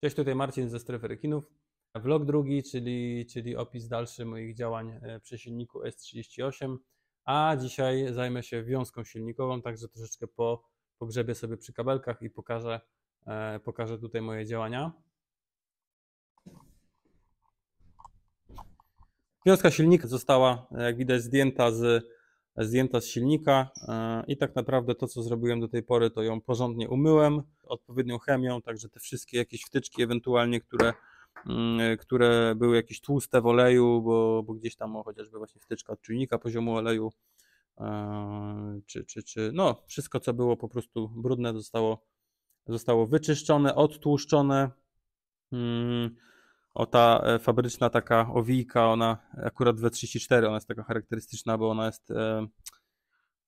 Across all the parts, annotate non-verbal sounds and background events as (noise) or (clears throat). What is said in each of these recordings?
Cześć, tutaj Marcin ze Strefy Rekinów. Vlog drugi, czyli, czyli opis dalszy moich działań e, przy silniku S38, a dzisiaj zajmę się wiązką silnikową, także troszeczkę po, pogrzebię sobie przy kabelkach i pokażę, e, pokażę tutaj moje działania. Wiązka silnika została, jak widać, zdjęta z zdjęta z silnika e, i tak naprawdę to, co zrobiłem do tej pory, to ją porządnie umyłem odpowiednią chemią, także te wszystkie jakieś wtyczki ewentualnie, które, mm, które były jakieś tłuste w oleju, bo, bo gdzieś tam o, chociażby właśnie wtyczka od czujnika poziomu oleju, e, czy, czy, czy no wszystko, co było po prostu brudne zostało, zostało wyczyszczone, odtłuszczone, mm, o ta e, fabryczna taka owijka, ona akurat W34, ona jest taka charakterystyczna, bo ona jest, e,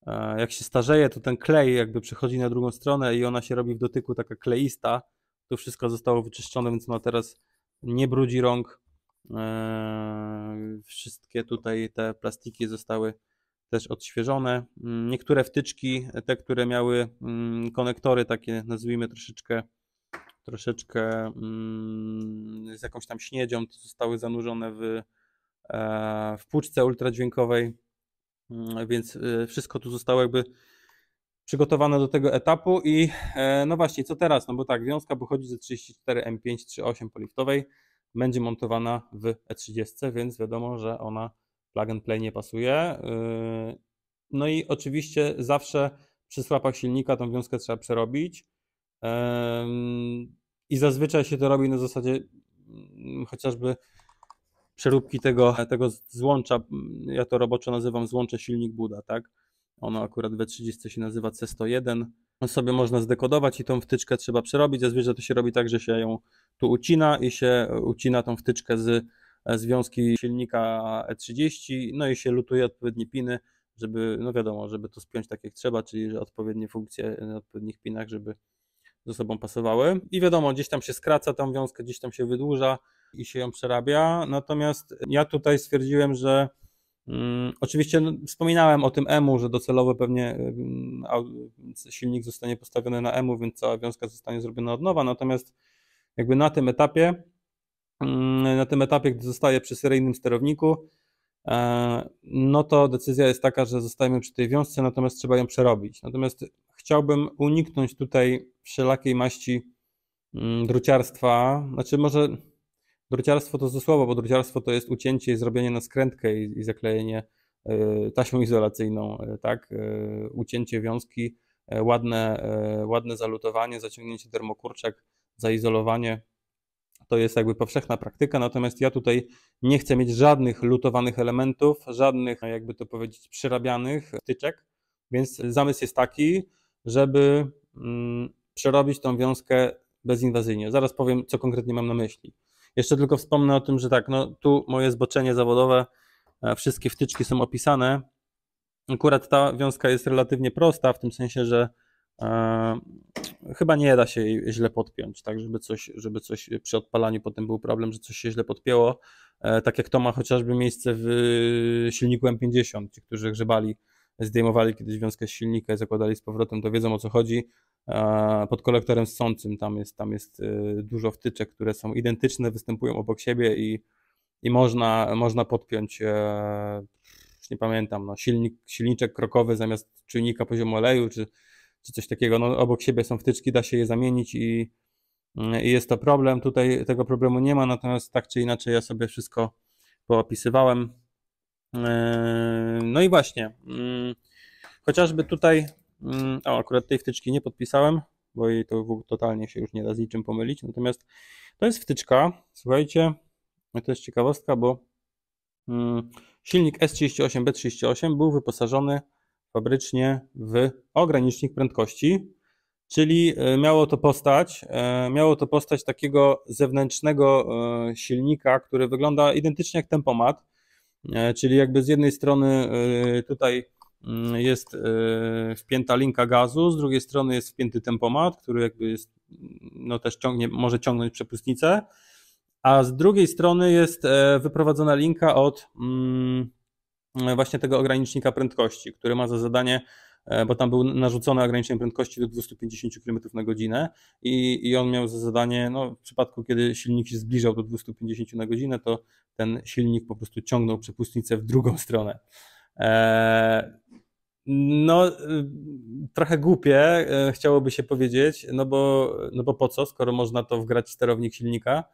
e, jak się starzeje, to ten klej jakby przechodzi na drugą stronę i ona się robi w dotyku taka kleista, to wszystko zostało wyczyszczone, więc ona teraz nie brudzi rąk, wszystkie tutaj te plastiki zostały też odświeżone. Mm, niektóre wtyczki, te, które miały mm, konektory takie, nazwijmy troszeczkę troszeczkę mm, z jakąś tam śniedzią, zostały zanurzone w, e, w puczce ultradźwiękowej, mm, więc e, wszystko tu zostało jakby przygotowane do tego etapu i e, no właśnie, co teraz? No bo tak, wiązka pochodzi ze 34 M5 38 poliftowej, będzie montowana w E30, więc wiadomo, że ona plug and play nie pasuje. No i oczywiście zawsze przy słapach silnika tą wiązkę trzeba przerobić. I zazwyczaj się to robi na zasadzie mm, chociażby przeróbki tego, tego złącza, mm, ja to roboczo nazywam złącze silnik Buda, tak? Ono akurat w 30 się nazywa C101. Sobie można zdekodować i tą wtyczkę trzeba przerobić. Zazwyczaj to się robi tak, że się ją tu ucina i się e, ucina tą wtyczkę z e, związki silnika E30, no i się lutuje odpowiednie piny, żeby, no wiadomo, żeby to spiąć tak jak trzeba, czyli że odpowiednie funkcje na odpowiednich pinach, żeby ze sobą pasowały. I wiadomo, gdzieś tam się skraca tą wiązkę, gdzieś tam się wydłuża i się ją przerabia. Natomiast ja tutaj stwierdziłem, że mm, oczywiście no, wspominałem o tym EMU, że docelowo pewnie mm, silnik zostanie postawiony na EMU, więc cała wiązka zostanie zrobiona od nowa. Natomiast jakby na tym etapie, mm, na tym etapie, gdy zostaje przy seryjnym sterowniku, e, no to decyzja jest taka, że zostajemy przy tej wiązce, natomiast trzeba ją przerobić. Natomiast chciałbym uniknąć tutaj wszelakiej maści mm, druciarstwa. Znaczy, może druciarstwo to złe bo druciarstwo to jest ucięcie i zrobienie na skrętkę i, i zaklejenie e, taśmą izolacyjną, e, tak? E, ucięcie wiązki, ładne, ładne zalutowanie, zaciągnięcie termokurczek, zaizolowanie. To jest jakby powszechna praktyka, natomiast ja tutaj nie chcę mieć żadnych lutowanych elementów, żadnych, jakby to powiedzieć, przerabianych styczek, więc zamysł jest taki, żeby mm, przerobić tą wiązkę bezinwazyjnie. Zaraz powiem, co konkretnie mam na myśli. Jeszcze tylko wspomnę o tym, że tak, no tu moje zboczenie zawodowe, e, wszystkie wtyczki są opisane. Akurat ta wiązka jest relatywnie prosta, w tym sensie, że e, chyba nie da się jej źle podpiąć, tak, żeby coś, żeby coś przy odpalaniu potem był problem, że coś się źle podpięło. E, tak jak to ma chociażby miejsce w e, silniku M50, ci, którzy grzebali zdejmowali kiedyś wiązkę z silnika i zakładali z powrotem, to wiedzą o co chodzi. Pod kolektorem sącym tam jest, tam jest y, dużo wtyczek, które są identyczne, występują obok siebie i, i można, można podpiąć, e, już nie pamiętam, no, silnik, silniczek krokowy zamiast czujnika poziomu oleju, czy, czy coś takiego. No, obok siebie są wtyczki, da się je zamienić i, mm, i jest to problem. Tutaj tego problemu nie ma, natomiast tak czy inaczej ja sobie wszystko poopisywałem. Yy, no i właśnie, mm, chociażby tutaj, mm, o akurat tej wtyczki nie podpisałem, bo jej to totalnie się już nie da z niczym pomylić, natomiast to jest wtyczka, słuchajcie, to jest ciekawostka, bo mm, silnik S38B38 był wyposażony fabrycznie w ogranicznik prędkości, czyli e, miało to postać, e, miało to postać takiego zewnętrznego e, silnika, który wygląda identycznie jak tempomat, E, czyli jakby z jednej strony e, tutaj mm, jest e, wpięta linka gazu, z drugiej strony jest wpięty tempomat, który jakby jest, no też ciągnie, może ciągnąć przepustnicę, a z drugiej strony jest wyprowadzona linka od mm, właśnie tego ogranicznika prędkości, który ma za zadanie E, bo tam był narzucone ograniczenie prędkości do 250 km na godzinę i, i on miał za zadanie, no, w przypadku kiedy silnik się zbliżał do 250 na godzinę, to ten silnik po prostu ciągnął przepustnicę w drugą stronę. E, no, y, trochę głupie e, chciałoby się powiedzieć, no bo, no bo po co, skoro można to wgrać sterownik silnika.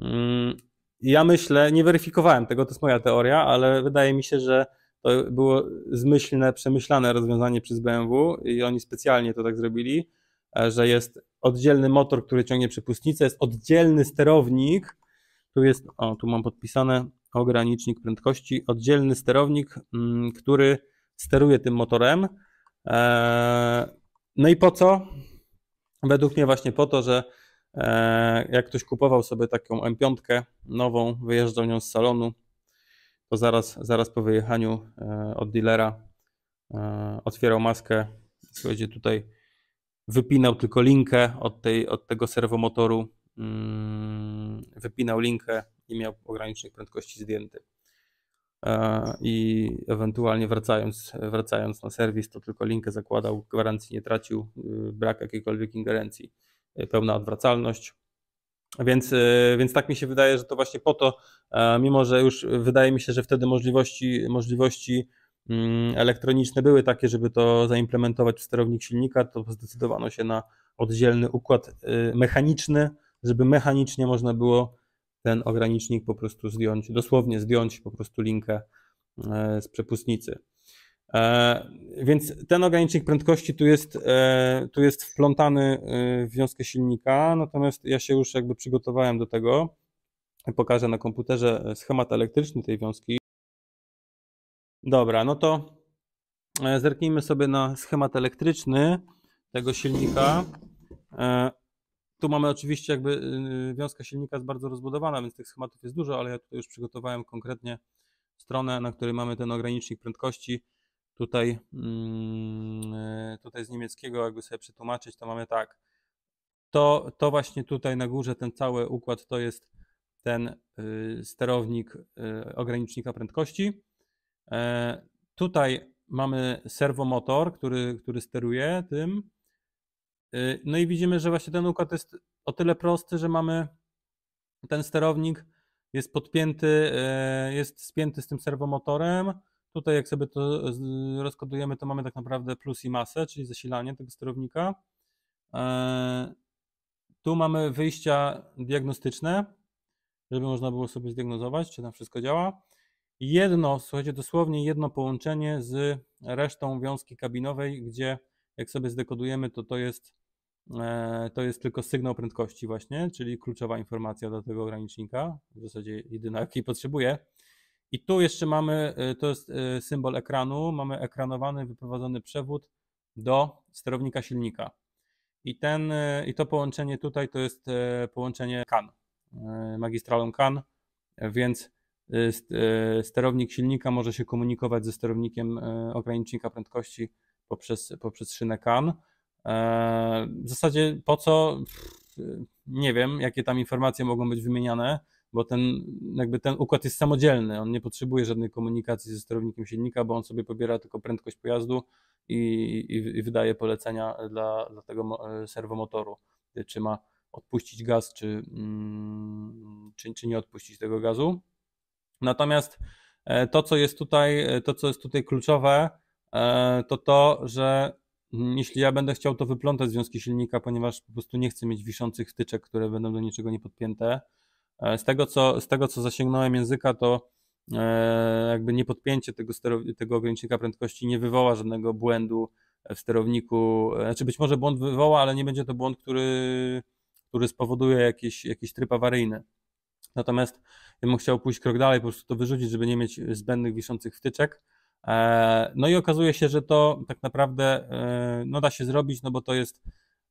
Mm, ja myślę, nie weryfikowałem tego, to jest moja teoria, ale wydaje mi się, że to było zmyślne, przemyślane rozwiązanie przez BMW i oni specjalnie to tak zrobili, e, że jest oddzielny motor, który ciągnie przepustnicę, jest oddzielny sterownik, tu jest, o tu mam podpisane, ogranicznik prędkości, oddzielny sterownik, mm, który steruje tym motorem. E, no i po co? Według mnie właśnie po to, że e, jak ktoś kupował sobie taką M5 nową, wyjeżdżał nią z salonu, to zaraz, zaraz po wyjechaniu e, od dealera e, otwierał maskę. Słuchajcie, tutaj wypinał tylko linkę od, tej, od tego serwomotoru, mm, wypinał linkę i miał ogranicznik prędkości zdjęty. E, I ewentualnie wracając, wracając na serwis, to tylko linkę zakładał, gwarancji nie tracił, y, brak jakiejkolwiek ingerencji, pełna odwracalność. Więc, y, więc tak mi się wydaje, że to właśnie po to, e, mimo że już wydaje mi się, że wtedy możliwości, możliwości mm, elektroniczne były takie, żeby to zaimplementować w sterownik silnika, to zdecydowano się na oddzielny układ y, mechaniczny, żeby mechanicznie można było ten ogranicznik po prostu zdjąć, dosłownie zdjąć po prostu linkę e, z przepustnicy. E, więc ten ogranicznik prędkości tu jest, e, tu jest wplątany e, w wiązkę silnika, natomiast ja się już jakby przygotowałem do tego. Pokażę na komputerze schemat elektryczny tej wiązki. Dobra, no to zerknijmy sobie na schemat elektryczny tego silnika. Tu mamy oczywiście jakby y, wiązka silnika jest bardzo rozbudowana, więc tych schematów jest dużo, ale ja tutaj już przygotowałem konkretnie stronę, na której mamy ten ogranicznik prędkości tutaj, mm, e, tutaj z niemieckiego, jakby sobie przetłumaczyć, to mamy tak. To, to właśnie tutaj na górze, ten cały układ to jest ten y, sterownik y, ogranicznika prędkości. E, tutaj mamy serwomotor, który, który steruje tym. Y, no i widzimy, że właśnie ten układ jest o tyle prosty, że mamy ten sterownik jest podpięty, e, jest spięty z tym serwomotorem, Tutaj jak sobie to e, rozkodujemy, to mamy tak naprawdę plus i masę, czyli zasilanie tego sterownika. E, tu mamy wyjścia diagnostyczne, żeby można było sobie zdiagnozować, czy tam wszystko działa. Jedno, słuchajcie, dosłownie jedno połączenie z resztą wiązki kabinowej, gdzie jak sobie zdekodujemy, to to jest, e, to jest tylko sygnał prędkości właśnie, czyli kluczowa informacja dla tego ogranicznika, w zasadzie jedyna, jakiej potrzebuje. I tu jeszcze mamy, y, to jest y, symbol ekranu, mamy ekranowany, wyprowadzony przewód do sterownika silnika. I, ten, y, I to połączenie tutaj to jest połączenie CAN, magistralą CAN, więc sterownik silnika może się komunikować ze sterownikiem ogranicznika prędkości poprzez, poprzez szynę CAN. E, w zasadzie po co, nie wiem, jakie tam informacje mogą być wymieniane bo ten, jakby ten układ jest samodzielny, on nie potrzebuje żadnej komunikacji ze sterownikiem silnika, bo on sobie pobiera tylko prędkość pojazdu i, i, i wydaje polecenia dla, dla tego e, serwomotoru, czy ma odpuścić gaz, czy, mm, czy, czy nie odpuścić tego gazu. Natomiast e, to, co jest tutaj, e, to, co jest tutaj kluczowe, to to, że mm, jeśli ja będę chciał to wyplątać związki silnika, ponieważ po prostu nie chcę mieć wiszących wtyczek, które będą do niczego nie podpięte, E, z tego, co, z tego, co zasięgnąłem języka, to e, jakby nie podpięcie tego, tego ogranicznika prędkości nie wywoła żadnego błędu w sterowniku. E, znaczy być może błąd wywoła, ale nie będzie to błąd, który, który spowoduje jakiś, jakiś tryb awaryjny. Natomiast ja bym chciał pójść krok dalej, po prostu to wyrzucić, żeby nie mieć zbędnych wiszących wtyczek. No i okazuje się, że to tak naprawdę no da się zrobić, no bo to jest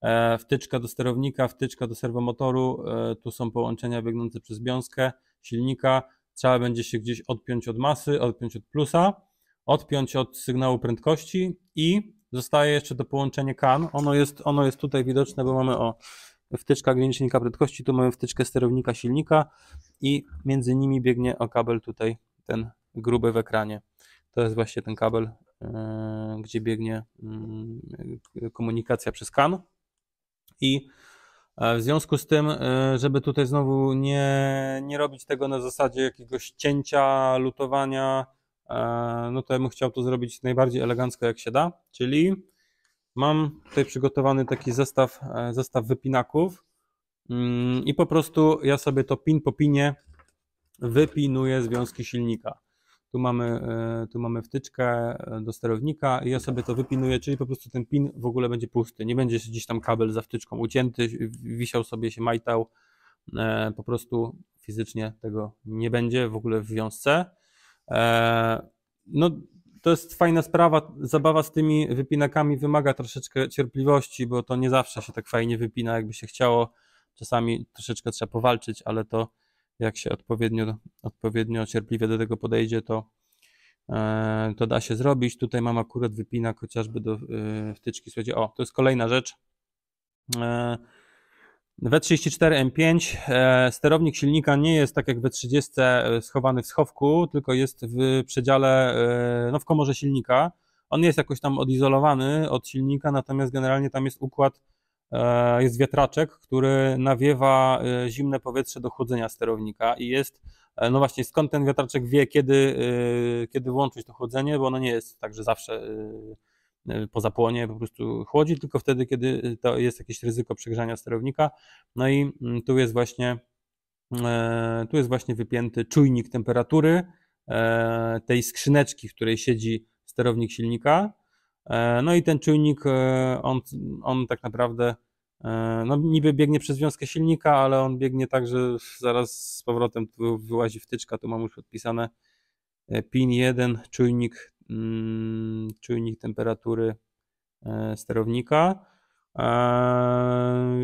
E, wtyczka do sterownika, wtyczka do serwomotoru, e, tu są połączenia biegnące przez wiązkę silnika, trzeba będzie się gdzieś odpiąć od masy, odpiąć od plusa, odpiąć od sygnału prędkości i zostaje jeszcze to połączenie CAN, ono jest, ono jest tutaj widoczne, bo mamy o wtyczka granicznika prędkości, tu mamy wtyczkę sterownika silnika i między nimi biegnie o kabel tutaj ten gruby w ekranie. To jest właśnie ten kabel, e, gdzie biegnie mm, komunikacja przez CAN. I e, w związku z tym, e, żeby tutaj znowu nie, nie robić tego na zasadzie jakiegoś cięcia, lutowania, e, no to ja bym chciał to zrobić najbardziej elegancko jak się da, czyli mam tutaj przygotowany taki zestaw, zestaw wypinaków mm, i po prostu ja sobie to pin po pinie wypinuję związki silnika tu mamy, e, tu mamy wtyczkę e, do sterownika i ja sobie to wypinuję, czyli po prostu ten pin w ogóle będzie pusty, nie będzie gdzieś tam kabel za wtyczką ucięty, wisiał sobie się majtał, e, po prostu fizycznie tego nie będzie w ogóle w wiązce. No to jest fajna sprawa, zabawa z tymi wypinakami wymaga troszeczkę cierpliwości, bo to nie zawsze się tak fajnie wypina, jakby się chciało, czasami troszeczkę trzeba powalczyć, ale to jak się odpowiednio, odpowiednio cierpliwie do tego podejdzie, to, e, to da się zrobić. Tutaj mam akurat wypinak chociażby do e, wtyczki. Słuchajcie, o, to jest kolejna rzecz. E, W34 M5 sterownik silnika nie jest tak jak w 30 schowany w schowku, tylko jest w przedziale, no w komorze silnika. On jest jakoś tam odizolowany od silnika, natomiast generalnie tam jest układ E, jest wiatraczek, który nawiewa e, zimne powietrze do chłodzenia sterownika i jest, e, no właśnie, skąd ten wiatraczek wie, kiedy, kiedy włączyć to chłodzenie, bo ono nie jest tak, że zawsze po zapłonie po prostu chłodzi, tylko wtedy, kiedy to jest jakieś ryzyko przegrzania sterownika. No i mm, tu jest właśnie, tu jest właśnie wypięty czujnik temperatury tej skrzyneczki, w której siedzi sterownik silnika E, no i ten czujnik, e, on, on tak naprawdę e, no niby biegnie przez związkę silnika, ale on biegnie tak, że zaraz z powrotem tu wyłazi wtyczka, tu mam już podpisane pin 1, czujnik, mm, czujnik temperatury sterownika.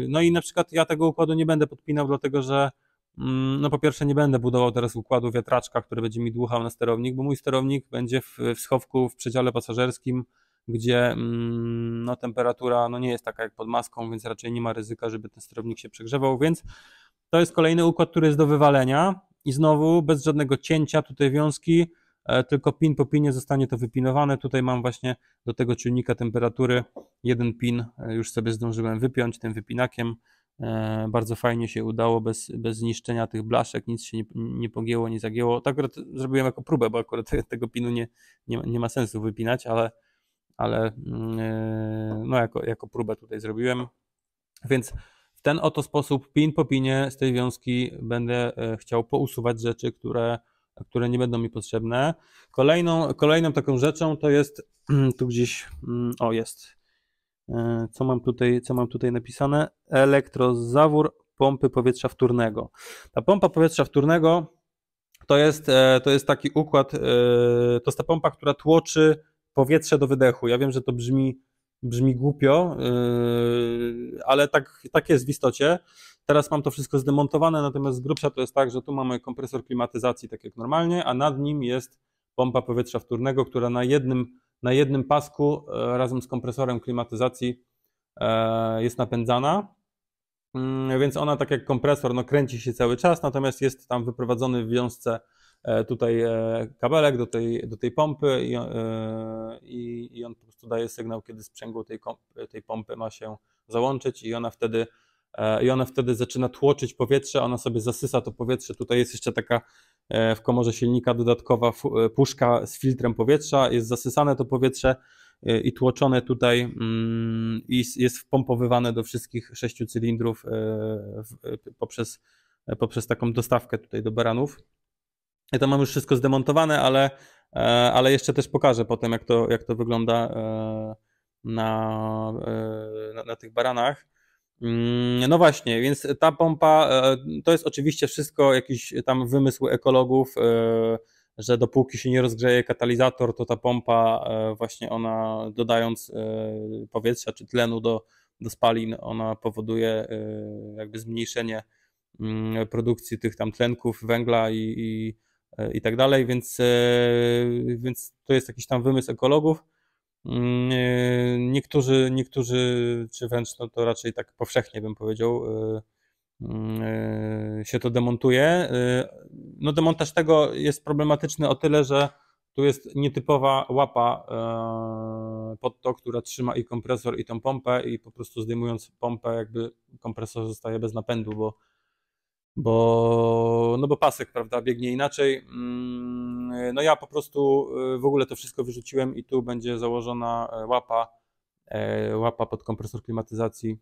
No i na przykład ja tego układu nie będę podpinał, dlatego że mm, no po pierwsze nie będę budował teraz układu wiatraczka, który będzie mi dłuchał na sterownik, bo mój sterownik będzie w schowku w przedziale pasażerskim gdzie mm, no, temperatura no, nie jest taka jak pod maską, więc raczej nie ma ryzyka, żeby ten sterownik się przegrzewał, więc to jest kolejny układ, który jest do wywalenia i znowu bez żadnego cięcia tutaj wiązki, e, tylko pin po pinie zostanie to wypinowane. Tutaj mam właśnie do tego czynnika temperatury jeden pin, e, już sobie zdążyłem wypiąć tym wypinakiem. E, bardzo fajnie się udało, bez, bez zniszczenia tych blaszek, nic się nie, nie pogięło, nie zagięło. Tak akurat zrobiłem jako próbę, bo akurat (laughs) tego pinu nie, nie, nie ma sensu wypinać, ale ale mm, e, no jako, jako próbę tutaj zrobiłem. Więc w ten oto sposób, pin po pinie z tej wiązki będę e, chciał pousuwać rzeczy, które, które nie będą mi potrzebne. Kolejną, kolejną taką rzeczą to jest, mm, tu gdzieś, mm, o jest, e, co mam tutaj, co mam tutaj napisane, elektrozawór pompy powietrza wtórnego. Ta pompa powietrza wtórnego to jest, to jest taki układ, to jest ta pompa, która tłoczy powietrze do wydechu. Ja wiem, że to brzmi, brzmi głupio, yy, ale tak, tak jest w istocie. Teraz mam to wszystko zdemontowane, natomiast z grubsza to jest tak, że tu mamy kompresor klimatyzacji, tak jak normalnie, a nad nim jest pompa powietrza wtórnego, która na jednym, na jednym pasku yy, razem z kompresorem klimatyzacji yy, jest napędzana. więc ona, tak jak kompresor, no, kręci się cały czas, natomiast jest tam wyprowadzony w wiązce E, tutaj e, kabelek do tej, do tej pompy e, i, i, on po prostu daje sygnał, kiedy sprzęgło tej, tej pompy ma się załączyć i ona wtedy i ona wtedy zaczyna tłoczyć powietrze, ona sobie zasysa to powietrze. Tutaj jest jeszcze taka w komorze silnika dodatkowa puszka z filtrem powietrza, jest zasysane to powietrze i tłoczone tutaj mm, i jest wpompowywane do wszystkich sześciu cylindrów poprzez, poprzez taką dostawkę tutaj do baranów. Ja to mam już wszystko zdemontowane, ale, e, ale jeszcze też pokażę potem, jak to, jak to wygląda e, na, e, na, na tych baranach. Mm, no właśnie, więc ta pompa to jest oczywiście wszystko jakiś tam wymysł ekologów, że dopóki się nie rozgrzeje katalizator, to ta pompa właśnie ona dodając powietrza czy tlenu do, do spalin, ona powoduje jakby zmniejszenie mm, produkcji tych tam tlenków, węgla i, i E, i tak dalej, więc, e, więc to jest jakiś tam wymysł ekologów. Mm, e, niektórzy, niektórzy czy wręcz no to raczej tak powszechnie bym powiedział, mm, się to demontuje. No demontaż tego jest problematyczny o tyle, że tu jest nietypowa łapa pod to, która trzyma i kompresor, i tą pompę, i po prostu zdejmując pompę, jakby kompresor zostaje bez napędu, bo bo, no bo pasek, prawda, biegnie inaczej. Mm, no ja po prostu y, w ogóle to wszystko wyrzuciłem i tu będzie założona e, łapa, e, łapa pod kompresor klimatyzacji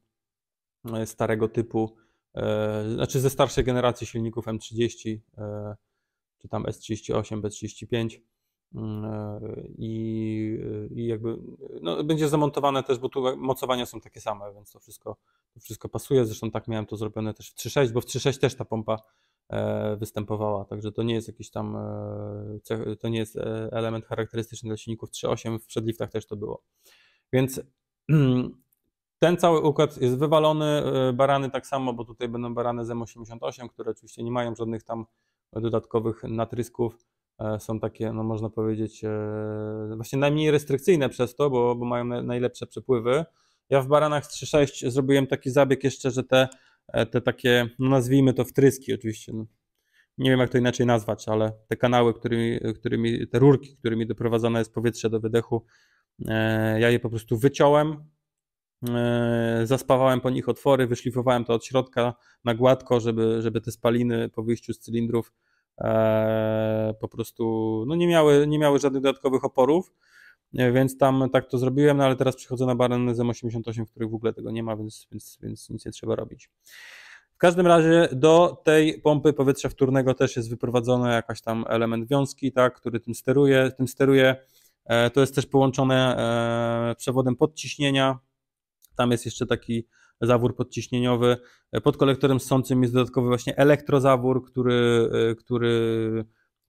e, starego typu, znaczy ze starszej generacji silników M30 czy tam S38, B35 mm, i, i jakby no, będzie zamontowane też, bo tu mocowania są takie same, więc to wszystko to wszystko pasuje. Zresztą tak miałem to zrobione też w 3.6, bo w 3.6 też ta pompa e, występowała, także to nie jest jakiś tam, e, to nie jest e, element charakterystyczny dla silników 3.8, w przedliftach też to było. Więc (clears throat) ten cały układ jest wywalony, barany tak samo, bo tutaj będą barany z M88, które oczywiście nie mają żadnych tam dodatkowych natrysków, są takie, no można powiedzieć, właśnie najmniej restrykcyjne przez to, bo, bo mają najlepsze przepływy, ja w baranach 3.6 zrobiłem taki zabieg jeszcze, że te, e, te takie, no nazwijmy to wtryski oczywiście, no. nie wiem jak to inaczej nazwać, ale te kanały, którymi, którymi te rurki, którymi doprowadzane jest powietrze do wydechu, e, ja je po prostu wyciąłem, e, zaspawałem po nich otwory, wyszlifowałem to od środka na gładko, żeby, żeby te spaliny po wyjściu z cylindrów e, po prostu no nie, miały, nie miały żadnych dodatkowych oporów. E, więc tam tak to zrobiłem, no ale teraz przychodzę na baranę z M88, w których w ogóle tego nie ma, więc, więc, więc nic nie trzeba robić. W każdym razie do tej pompy powietrza wtórnego też jest wyprowadzony jakaś tam element wiązki, tak, który tym steruje, tym steruje. E, to jest też połączone e, przewodem podciśnienia. Tam jest jeszcze taki zawór podciśnieniowy. Pod kolektorem ssącym jest dodatkowy właśnie elektrozawór, który, który,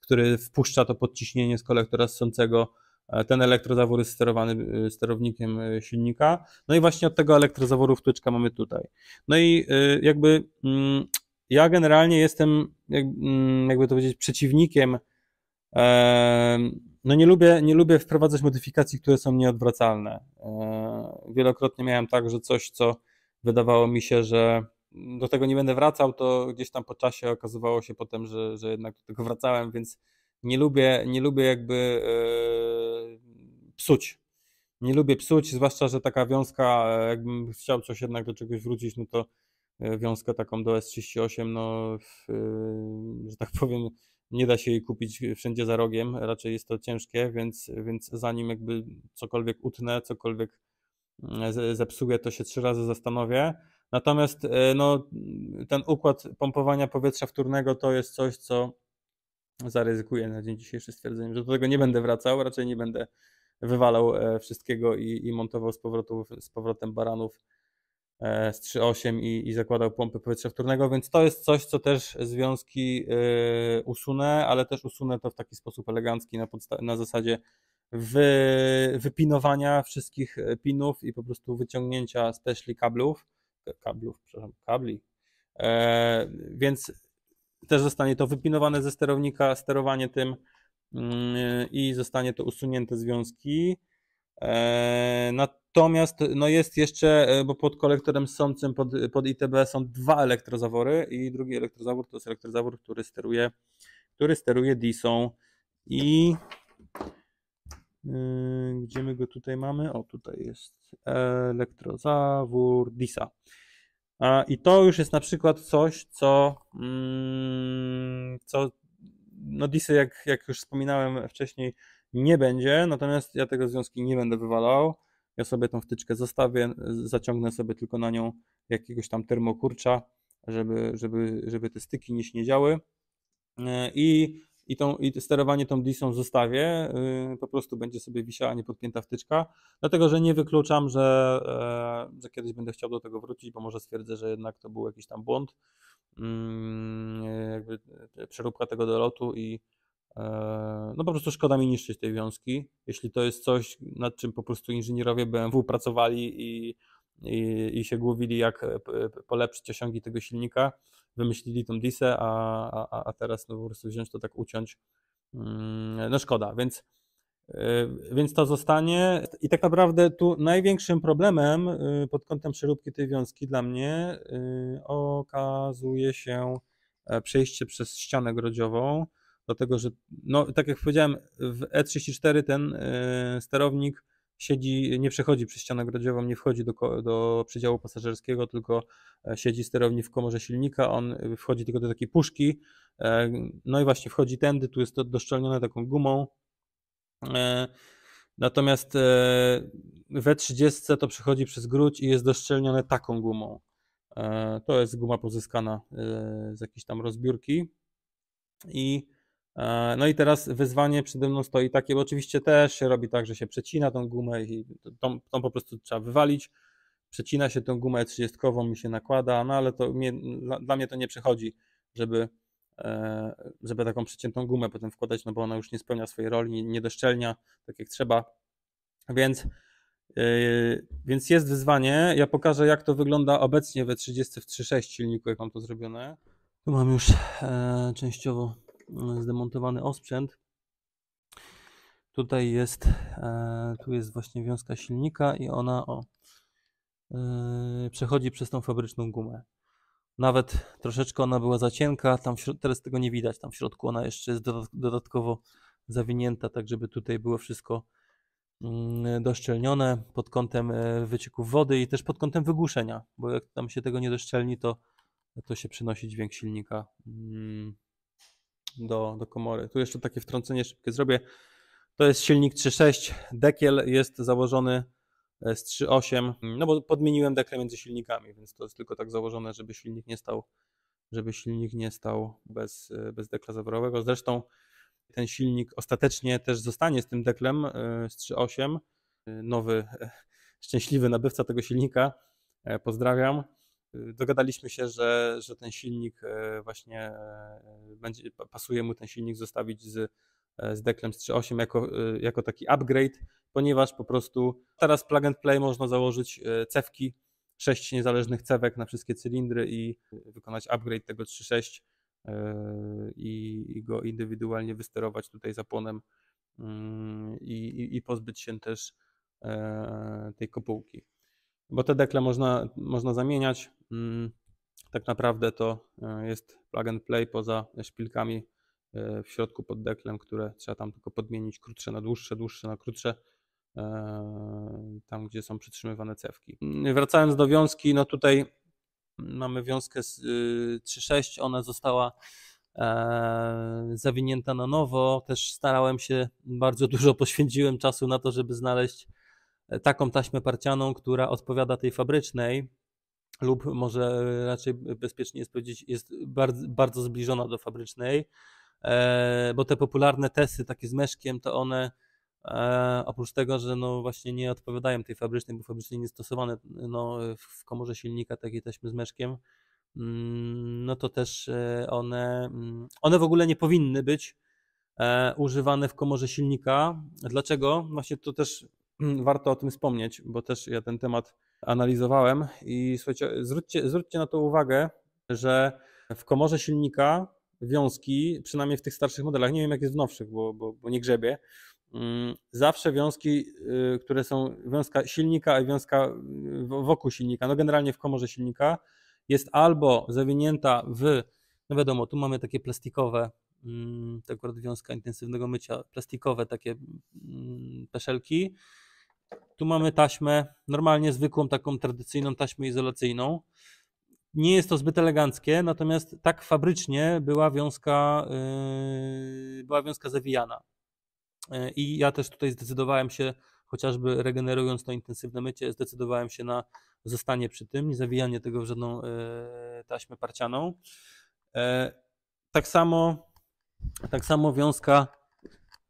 który wpuszcza to podciśnienie z kolektora ssącego E, ten elektrozawór jest sterowany e, sterownikiem e, silnika. No i właśnie od tego elektrozaworu wtyczka mamy tutaj. No i jakby mm, ja generalnie jestem, mm, jakby to powiedzieć, przeciwnikiem. No nie lubię, nie lubię wprowadzać modyfikacji, które są nieodwracalne. Wielokrotnie miałem tak, że coś, co wydawało mi się, że do tego nie będę wracał, to gdzieś tam po czasie okazywało się potem, że, że jednak do tego wracałem, więc nie lubię, nie lubię jakby e, psuć. Nie lubię psuć, zwłaszcza, że taka wiązka, e, jakbym chciał coś jednak do czegoś wrócić, no to e, wiązkę taką do S38, no że tak (laughs) powiem, nie da się jej kupić wszędzie za rogiem, raczej jest to ciężkie, więc, więc zanim jakby cokolwiek utnę, cokolwiek zepsuję, to się trzy razy zastanowię. Natomiast no, ten układ pompowania powietrza wtórnego to jest coś, co zaryzykuję na dzień dzisiejszy stwierdzeniem, że do tego nie będę wracał, raczej nie będę wywalał e, wszystkiego i, i montował z, powrotu, z powrotem baranów e, z 3.8 i, i zakładał pompy powietrza wtórnego, więc to jest coś, co też związki yy, usunę, ale też usunę to w taki sposób elegancki na, na zasadzie wy wypinowania wszystkich pinów i po prostu wyciągnięcia specially kablów, kablów, przepraszam, kabli, Więc też zostanie to wypinowane ze sterownika, sterowanie tym mm, i zostanie to usunięte związki. E, natomiast no jest jeszcze, e, bo pod kolektorem sącym pod, pod ITB są dwa elektrozawory i drugi elektrozawór to jest elektrozawór, który steruje, który steruje DISą i y, gdzie my go tutaj mamy? O, tutaj jest e, elektrozawór DISA. I to już jest na przykład coś, co, mm, co no Disy, jak, jak już wspominałem wcześniej, nie będzie, natomiast ja tego związki nie będę wywalał. Ja sobie tą wtyczkę zostawię, zaciągnę sobie tylko na nią jakiegoś tam termokurcza, żeby, żeby, żeby te styki nie śniedziały. E, I i, tą, i sterowanie tą disą zostawię. Y, po prostu będzie sobie wisiała niepodpięta wtyczka, dlatego że nie wykluczam, że, e, że kiedyś będę chciał do tego wrócić, bo może stwierdzę, że jednak to był jakiś tam błąd, mm, y, jakby y, przeróbka tego dolotu i e, no po prostu szkoda mi niszczyć tej wiązki, jeśli to jest coś, nad czym po prostu inżynierowie BMW pracowali i, i, i się głowili, jak e, polepszyć osiągi tego silnika, wymyślili tą disę, a, a, a teraz no po prostu wziąć to tak uciąć. Mm, no szkoda, więc, y, więc to zostanie. I tak naprawdę tu największym problemem y, pod kątem przeróbki tej wiązki dla mnie y, okazuje się e, przejście przez ścianę grodziową, dlatego że, no tak jak powiedziałem, w E34 ten sterownik siedzi, nie przechodzi przez ścianę grodziową, nie wchodzi do, do przedziału pasażerskiego, tylko e, siedzi sterowni w komorze silnika, on e, wchodzi tylko do takiej puszki, e, no i właśnie wchodzi tędy, tu jest to doszczelnione taką gumą, natomiast w 30 to przechodzi przez grudź i jest doszczelnione taką gumą. To jest guma pozyskana z jakiejś tam rozbiórki i E, no i teraz wyzwanie przede mną stoi takie, bo oczywiście też się robi tak, że się przecina tą gumę i tą, tą po prostu trzeba wywalić. Przecina się tą gumę trzydziestkową mi się nakłada, no ale to mnie, dla mnie to nie przechodzi, żeby, e, żeby taką przeciętą gumę potem wkładać, no bo ona już nie spełnia swojej roli, nie, nie doszczelnia tak jak trzeba. Więc, e, więc jest wyzwanie. Ja pokażę, jak to wygląda obecnie we 30 w 3.6 silniku, jak mam to zrobione. Tu mam już e, częściowo zdemontowany osprzęt. Tutaj jest, e, tu jest właśnie wiązka silnika i ona o, e, przechodzi przez tą fabryczną gumę. Nawet troszeczkę ona była za cienka, tam teraz tego nie widać, tam w środku ona jeszcze jest dodatkowo zawinięta, tak żeby tutaj było wszystko mm, doszczelnione pod kątem e, wycieków wody i też pod kątem wygłuszenia, bo jak tam się tego nie doszczelni, to, to się przynosi dźwięk silnika mm, do, do komory. Tu jeszcze takie wtrącenie szybkie zrobię. To jest silnik 3.6, dekiel jest założony e, z 3.8, no bo podmieniłem dekle między silnikami, więc to jest tylko tak założone, żeby silnik nie stał, żeby silnik nie stał bez, e, bez dekla zaworowego. Zresztą ten silnik ostatecznie też zostanie z tym deklem e, z 3.8. Nowy szczęśliwy nabywca tego silnika, pozdrawiam dogadaliśmy się, że, że ten silnik e, właśnie e, będzie, pasuje mu ten silnik zostawić z, e, z Declem 3.8 jako, jako taki upgrade, ponieważ po prostu teraz plug and play można założyć cewki, sześć niezależnych cewek na wszystkie cylindry i wykonać upgrade tego 3.6 i, i go indywidualnie wysterować tutaj zaponem mm, i, i, i pozbyć się też tej kopułki bo te dekle można, można zamieniać. Mm, tak naprawdę to e, jest plug and play poza szpilkami e, w środku pod deklem, które trzeba tam tylko podmienić krótsze na dłuższe, dłuższe na krótsze, e, tam gdzie są przytrzymywane cewki. Mm, wracając do wiązki, no tutaj mamy wiązkę 3.6, y, ona została zawinięta na nowo. Też starałem się, bardzo dużo poświęciłem czasu na to, żeby znaleźć E, taką taśmę parcianą, która odpowiada tej fabrycznej lub może e, raczej bezpiecznie jest powiedzieć, jest bardzo, bardzo zbliżona do fabrycznej, e, bo te popularne testy takie z meszkiem, to one oprócz tego, że no właśnie nie odpowiadają tej fabrycznej, bo fabrycznie nie stosowane no, w komorze silnika takiej taśmy z meszkiem, mm, no to też one, mm, one w ogóle nie powinny być używane w komorze silnika. Dlaczego? Właśnie to też Mm, warto o tym wspomnieć, bo też ja ten temat analizowałem i słuchajcie, zwróćcie, zwróćcie na to uwagę, że w komorze silnika wiązki, przynajmniej w tych starszych modelach, nie wiem jak jest w nowszych, bo, bo, bo nie grzebie, mm, zawsze wiązki, y, które są wiązka silnika i wiązka y, wokół silnika, no generalnie w komorze silnika, jest albo zawinięta w, no wiadomo, tu mamy takie plastikowe, tak akurat wiązka intensywnego mycia, plastikowe takie peszelki, tu mamy taśmę, normalnie zwykłą, taką tradycyjną taśmę izolacyjną. Nie jest to zbyt eleganckie, natomiast tak fabrycznie była wiązka, yy, była wiązka zawijana. Yy, I ja też tutaj zdecydowałem się, chociażby regenerując to intensywne mycie, zdecydowałem się na zostanie przy tym, nie zawijanie tego w żadną yy, taśmę parcianą. Yy, tak samo, tak samo wiązka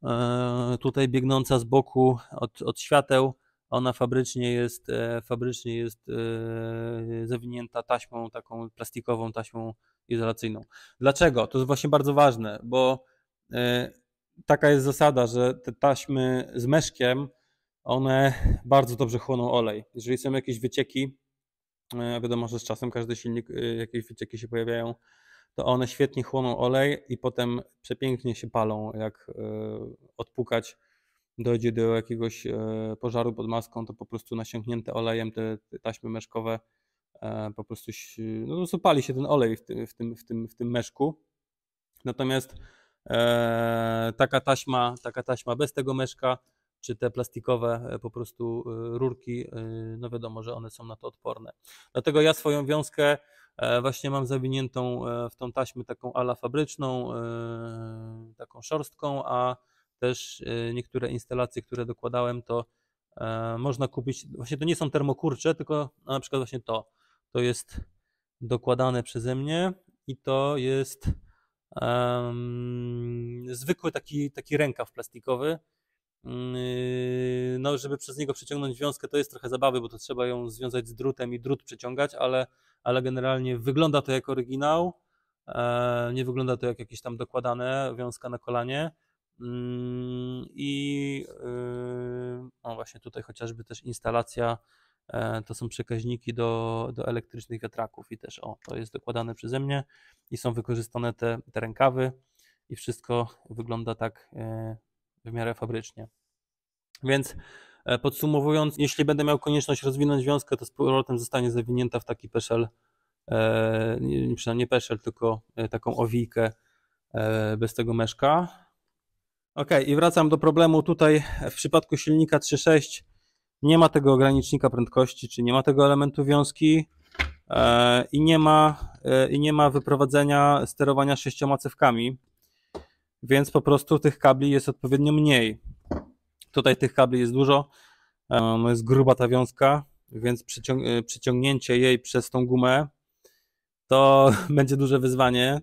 E, tutaj biegnąca z boku od, od świateł, ona fabrycznie jest, e, fabrycznie jest e, zawinięta taśmą, taką plastikową taśmą izolacyjną. Dlaczego? To jest właśnie bardzo ważne, bo taka jest zasada, że te taśmy z meszkiem, one bardzo dobrze chłoną olej. Jeżeli są jakieś wycieki, wiadomo, że z czasem każdy silnik, jakieś wycieki się pojawiają, to one świetnie chłoną olej i potem przepięknie się palą, jak e, odpukać dojdzie do jakiegoś e, pożaru pod maską, to po prostu nasiąknięte olejem te, taśmy meszkowe e, po prostu, no to pali się ten olej w tym, w tym, w tym, w tym meszku. Natomiast e, taka taśma, taka taśma bez tego meszka czy te plastikowe e, po prostu e, rurki, e, no wiadomo, że one są na to odporne. Dlatego ja swoją wiązkę właśnie mam zawiniętą w tą taśmę taką ala fabryczną, taką szorstką, a też niektóre instalacje, które dokładałem, to można kupić, właśnie to nie są termokurcze, tylko na przykład właśnie to, to jest dokładane przeze mnie i to jest um, zwykły taki, taki rękaw plastikowy, Yy, no, żeby przez niego przeciągnąć wiązkę, to jest trochę zabawy, bo to trzeba ją związać z drutem i drut przeciągać, ale, ale generalnie wygląda to jak oryginał. Eee, nie wygląda to jak jakieś tam dokładane wiązka na kolanie. Mm, I yy, właśnie tutaj chociażby też instalacja eee, to są przekaźniki do, do elektrycznych wiatraków i też o, to jest dokładane przeze mnie i są wykorzystane te, te rękawy i wszystko wygląda tak eee, w miarę fabrycznie. Więc e, podsumowując, jeśli będę miał konieczność rozwinąć wiązkę, to z powrotem zostanie zawinięta w taki peszel, e, przynajmniej nie peszel, tylko e, taką owijkę bez tego meszka. Ok, i wracam do problemu tutaj w przypadku silnika 3.6 nie ma tego ogranicznika prędkości, czy nie ma tego elementu wiązki i nie ma, i nie ma wyprowadzenia sterowania sześcioma cewkami więc po prostu tych kabli jest odpowiednio mniej. Tutaj tych kabli jest dużo, jest gruba ta wiązka, więc e, przyciągnięcie jej przez tą gumę to (laughs) będzie duże wyzwanie.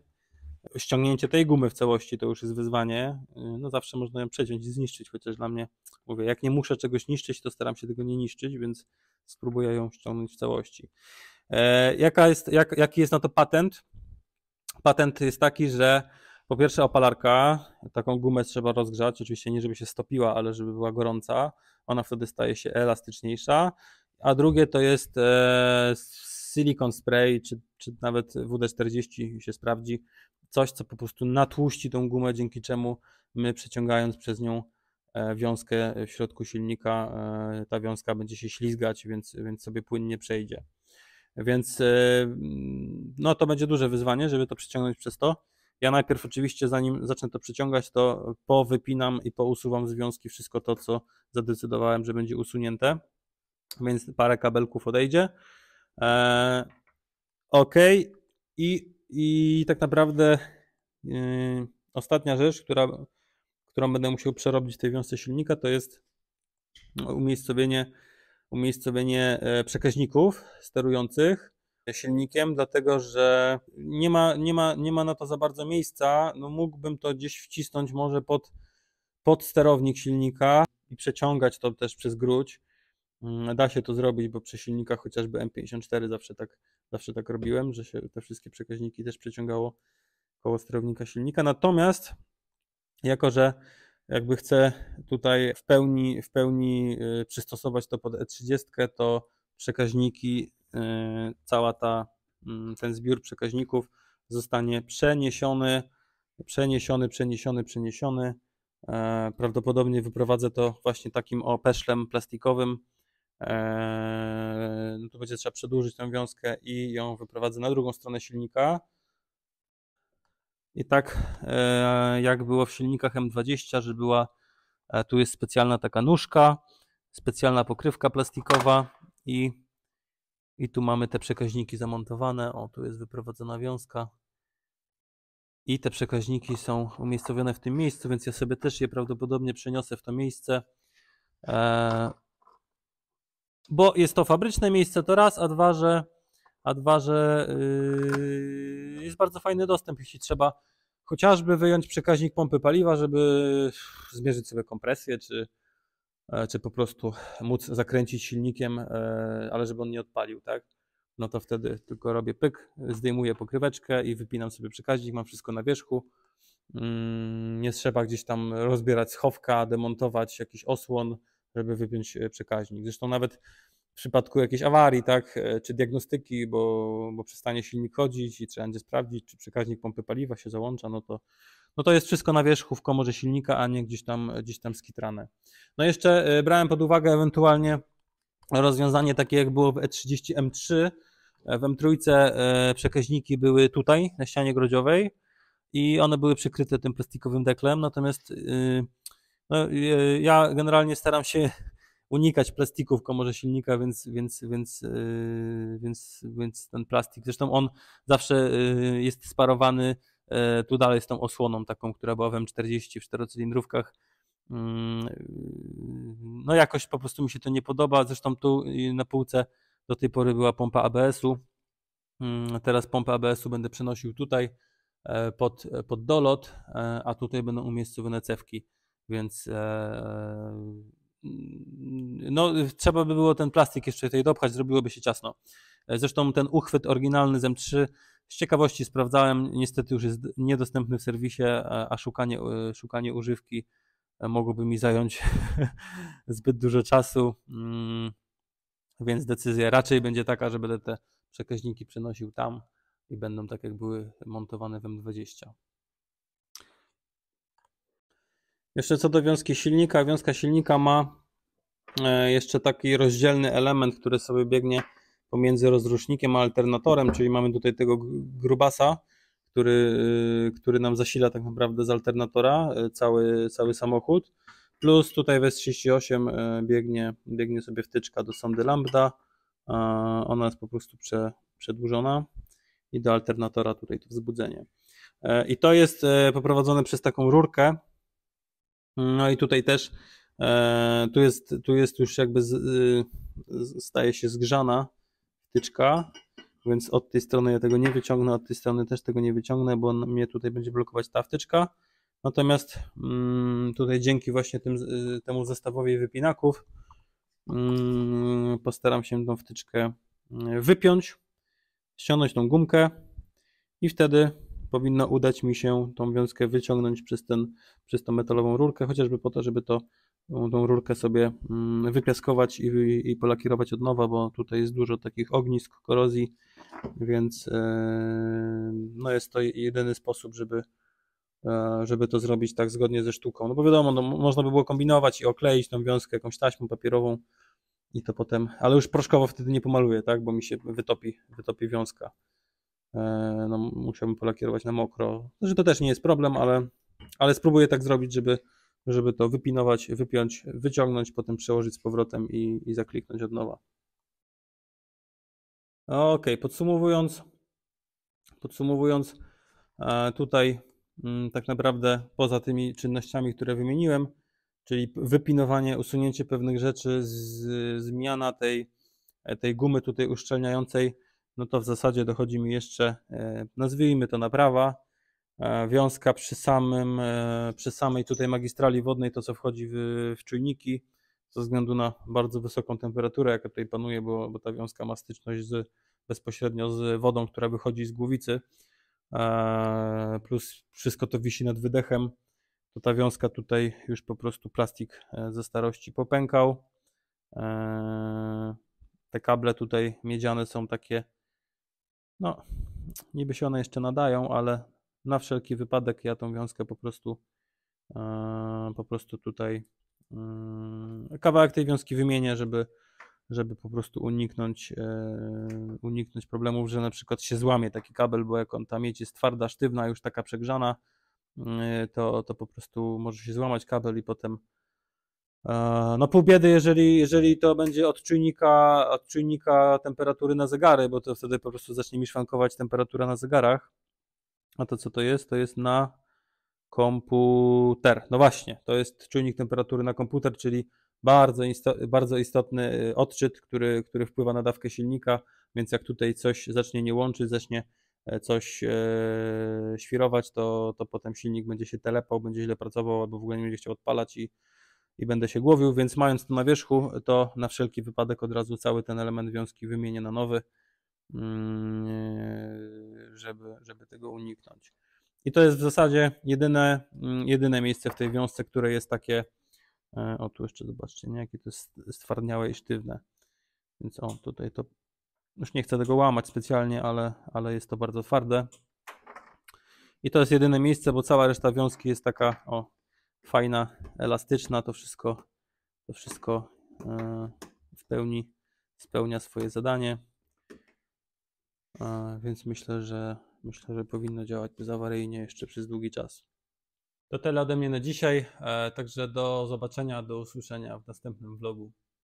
Ściągnięcie tej gumy w całości to już jest wyzwanie. E, no zawsze można ją przeciąć i zniszczyć, chociaż dla mnie, mówię, jak nie muszę czegoś niszczyć, to staram się tego nie niszczyć, więc spróbuję ją ściągnąć w całości. E, jaka jest, jak, jaki jest na to patent? Patent jest taki, że po pierwsze opalarka, taką gumę trzeba rozgrzać, oczywiście nie żeby się stopiła, ale żeby była gorąca. Ona wtedy staje się elastyczniejsza. A drugie to jest e, silikon spray, czy, czy nawet WD-40 się sprawdzi. Coś, co po prostu natłuści tą gumę, dzięki czemu my przeciągając przez nią e, wiązkę w środku silnika, e, ta wiązka będzie się ślizgać, więc, więc sobie płynnie przejdzie. Więc e, no to będzie duże wyzwanie, żeby to przeciągnąć przez to. Ja najpierw oczywiście, zanim zacznę to przeciągać, to powypinam i pousuwam związki, wszystko to, co zadecydowałem, że będzie usunięte, więc parę kabelków odejdzie. E, ok, I, i tak naprawdę yy, ostatnia rzecz, która, którą będę musiał przerobić w tej wiązce silnika, to jest no, umiejscowienie, umiejscowienie e, przekaźników sterujących silnikiem, dlatego że nie ma, nie ma, nie ma na to za bardzo miejsca. No, mógłbym to gdzieś wcisnąć może pod, pod sterownik silnika i przeciągać to też przez gruć. Mm, da się to zrobić, bo przy silnikach chociażby M54 zawsze tak, zawsze tak robiłem, że się te wszystkie przekaźniki też przeciągało koło sterownika silnika. Natomiast jako, że jakby chcę tutaj w pełni, w pełni y, przystosować to pod E30, to przekaźniki Y, cała ta, mm, ten zbiór przekaźników zostanie przeniesiony, przeniesiony, przeniesiony, przeniesiony. E, prawdopodobnie wyprowadzę to właśnie takim opeszlem plastikowym. E, no tu będzie trzeba przedłużyć tę wiązkę i ją wyprowadzę na drugą stronę silnika. I tak e, jak było w silnikach M20, że była, tu jest specjalna taka nóżka, specjalna pokrywka plastikowa i i tu mamy te przekaźniki zamontowane. O, tu jest wyprowadzona wiązka. I te przekaźniki są umiejscowione w tym miejscu, więc ja sobie też je prawdopodobnie przeniosę w to miejsce. E, bo jest to fabryczne miejsce, to raz, a dwa, że, a dwa, że yy, jest bardzo fajny dostęp, jeśli trzeba chociażby wyjąć przekaźnik pompy paliwa, żeby zmierzyć sobie kompresję, czy, E, czy po prostu móc zakręcić silnikiem, e, ale żeby on nie odpalił, tak? No to wtedy tylko robię pyk, zdejmuję pokryweczkę i wypinam sobie przekaźnik, mam wszystko na wierzchu. Mm, nie trzeba gdzieś tam rozbierać schowka, demontować jakiś osłon, żeby wypiąć e, przekaźnik. Zresztą nawet przypadku jakiejś awarii, tak, e, czy diagnostyki, bo, bo przestanie silnik chodzić i trzeba będzie sprawdzić, czy przekaźnik pompy paliwa się załącza, no to, no to jest wszystko na wierzchu w komorze silnika, a nie gdzieś tam, gdzieś tam skitrane. No jeszcze e, brałem pod uwagę ewentualnie rozwiązanie takie, jak było w E30 M3. E, w M3 przekaźniki były tutaj, na ścianie grodziowej i one były przykryte tym plastikowym deklem, natomiast y, no, y, ja generalnie staram się unikać plastików komorze silnika, więc, więc, więc, yy, więc, więc ten plastik, zresztą on zawsze yy, jest sparowany yy, tu dalej z tą osłoną taką, która była w M40 w czterocylindrówkach. Mm, no jakoś po prostu mi się to nie podoba, zresztą tu na półce do tej pory była pompa ABS-u, mm, teraz pompę ABS-u będę przenosił tutaj pod, pod dolot, a tutaj będą umiejscowione cewki, więc Mm, no, trzeba by było ten plastik jeszcze tutaj dopchać, zrobiłoby się ciasno. E, zresztą ten uchwyt oryginalny z M3 z ciekawości sprawdzałem, niestety już jest niedostępny w serwisie, a szukanie, e, szukanie używki e, mogłoby mi zająć (laughs) zbyt dużo czasu, mm, więc decyzja raczej będzie taka, że będę te przekaźniki przenosił tam i będą tak jak były montowane w M20. Jeszcze co do wiązki silnika, wiązka silnika ma e, jeszcze taki rozdzielny element, który sobie biegnie pomiędzy rozrusznikiem a alternatorem, czyli mamy tutaj tego grubasa, który, y, który nam zasila tak naprawdę z alternatora y, cały, cały samochód. Plus tutaj w S38 y, biegnie, biegnie sobie wtyczka do sondy lambda. Ona jest po prostu prze, przedłużona i do alternatora tutaj to wzbudzenie. E, I to jest e, poprowadzone przez taką rurkę, no i tutaj też e, tu, jest, tu jest już jakby y, z, staje się zgrzana wtyczka, więc od tej strony ja tego nie wyciągnę, od tej strony też tego nie wyciągnę, bo mnie tutaj będzie blokować ta wtyczka. Natomiast mm, tutaj dzięki właśnie tym, y, temu zestawowi wypinaków mm, postaram się tą wtyczkę y, wypiąć, ściągnąć tą gumkę i wtedy powinno udać mi się tą wiązkę wyciągnąć przez, ten, przez tą metalową rurkę, chociażby po to, żeby to, tą rurkę sobie mm, wypiaskować i, i polakierować od nowa, bo tutaj jest dużo takich ognisk, korozji, więc e, no jest to jedyny sposób, żeby, e, żeby to zrobić tak zgodnie ze sztuką. No bo wiadomo, no, można by było kombinować i okleić tą wiązkę jakąś taśmą papierową i to potem, ale już proszkowo wtedy nie pomaluję, tak, bo mi się wytopi, wytopi wiązka. E, no, musiałbym polakierować na mokro. Znaczy to też nie jest problem, ale, ale spróbuję tak zrobić, żeby, żeby to wypinować, wypiąć, wyciągnąć, potem przełożyć z powrotem i, i zakliknąć od nowa. Ok, podsumowując, podsumowując, e, tutaj mm, tak naprawdę poza tymi czynnościami, które wymieniłem, czyli wypinowanie, usunięcie pewnych rzeczy, z, zmiana tej, tej gumy tutaj uszczelniającej, no to w zasadzie dochodzi mi jeszcze, e, nazwijmy to naprawa, e, wiązka przy, samym, e, przy samej tutaj magistrali wodnej, to co wchodzi w, w czujniki, ze względu na bardzo wysoką temperaturę, jaka tutaj panuje, bo, bo ta wiązka ma styczność z, bezpośrednio z wodą, która wychodzi z głowicy, plus wszystko to wisi nad wydechem, to ta wiązka tutaj już po prostu plastik ze starości popękał. Te kable tutaj miedziane są takie no, niby się one jeszcze nadają, ale na wszelki wypadek ja tą wiązkę po prostu e, po prostu tutaj mm, kawałek tej wiązki wymienię, żeby, żeby po prostu uniknąć, e, uniknąć problemów, że na przykład się złamie taki kabel, bo jak on tam mieć jest twarda, sztywna, już taka przegrzana, e, to, to po prostu może się złamać kabel i potem E, no pół biedy, jeżeli, jeżeli to będzie od czujnika, od czujnika temperatury na zegary, bo to wtedy po prostu zacznie mi szwankować temperatura na zegarach. A to co to jest? To jest na komputer. No właśnie, to jest czujnik temperatury na komputer, czyli bardzo, istotny, bardzo istotny y, odczyt, który, który wpływa na dawkę silnika, więc jak tutaj coś zacznie nie łączyć, zacznie e, coś e, świrować, to, to potem silnik będzie się telepał, będzie źle pracował albo w ogóle nie będzie chciał odpalać i i będę się głowił, więc mając to na wierzchu, to na wszelki wypadek od razu cały ten element wiązki wymienię na nowy, mm, e, żeby, żeby tego uniknąć. I to jest w zasadzie jedyne, mm, jedyne miejsce w tej wiązce, które jest takie, e, o tu jeszcze zobaczcie, nie, jakie to jest stwardniałe i sztywne. Więc o, tutaj to, już nie chcę tego łamać specjalnie, ale, ale jest to bardzo twarde. I to jest jedyne miejsce, bo cała reszta wiązki jest taka, o, fajna, elastyczna, to wszystko, to wszystko e, w pełni spełnia swoje zadanie. E, więc myślę, że myślę, że powinno działać bezawaryjnie jeszcze przez długi czas. To tyle ode mnie na dzisiaj, e, także do zobaczenia, do usłyszenia w następnym vlogu.